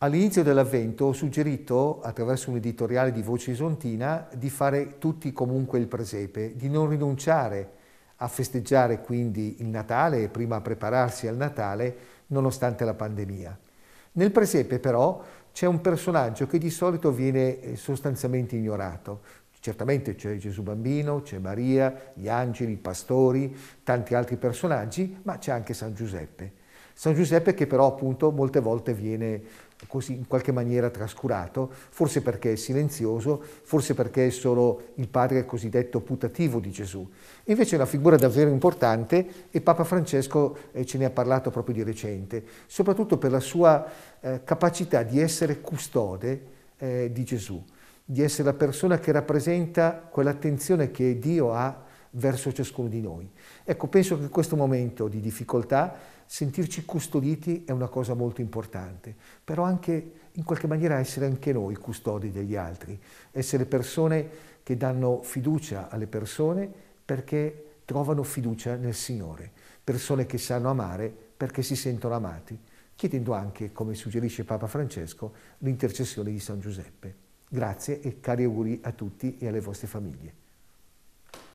All'inizio dell'avvento ho suggerito, attraverso un editoriale di Voce Isontina, di fare tutti comunque il presepe, di non rinunciare a festeggiare quindi il Natale e prima a prepararsi al Natale, nonostante la pandemia. Nel presepe però c'è un personaggio che di solito viene eh, sostanzialmente ignorato. Certamente c'è Gesù Bambino, c'è Maria, gli angeli, i pastori, tanti altri personaggi, ma c'è anche San Giuseppe. San Giuseppe che però appunto molte volte viene così in qualche maniera trascurato, forse perché è silenzioso, forse perché è solo il padre cosiddetto putativo di Gesù. Invece è una figura davvero importante e Papa Francesco eh, ce ne ha parlato proprio di recente, soprattutto per la sua eh, capacità di essere custode eh, di Gesù, di essere la persona che rappresenta quell'attenzione che Dio ha verso ciascuno di noi. Ecco, penso che in questo momento di difficoltà sentirci custoditi è una cosa molto importante, però anche in qualche maniera essere anche noi custodi degli altri, essere persone che danno fiducia alle persone perché trovano fiducia nel Signore, persone che sanno amare perché si sentono amati, chiedendo anche, come suggerisce Papa Francesco, l'intercessione di San Giuseppe. Grazie e cari auguri a tutti e alle vostre famiglie.